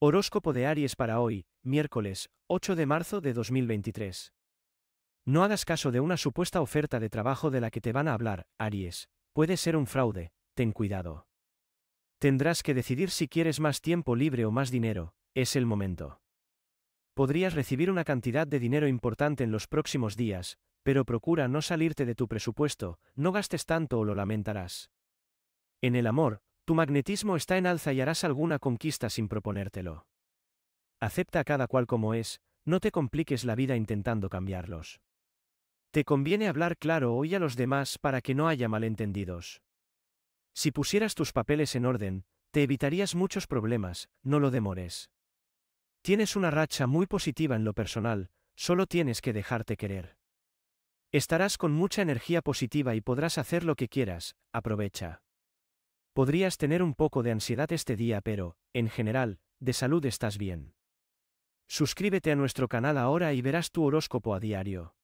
Horóscopo de Aries para hoy, miércoles, 8 de marzo de 2023. No hagas caso de una supuesta oferta de trabajo de la que te van a hablar, Aries. Puede ser un fraude, ten cuidado. Tendrás que decidir si quieres más tiempo libre o más dinero, es el momento. Podrías recibir una cantidad de dinero importante en los próximos días, pero procura no salirte de tu presupuesto, no gastes tanto o lo lamentarás. En el amor, tu magnetismo está en alza y harás alguna conquista sin proponértelo. Acepta a cada cual como es, no te compliques la vida intentando cambiarlos. Te conviene hablar claro hoy a los demás para que no haya malentendidos. Si pusieras tus papeles en orden, te evitarías muchos problemas, no lo demores. Tienes una racha muy positiva en lo personal, solo tienes que dejarte querer. Estarás con mucha energía positiva y podrás hacer lo que quieras, aprovecha. Podrías tener un poco de ansiedad este día, pero, en general, de salud estás bien. Suscríbete a nuestro canal ahora y verás tu horóscopo a diario.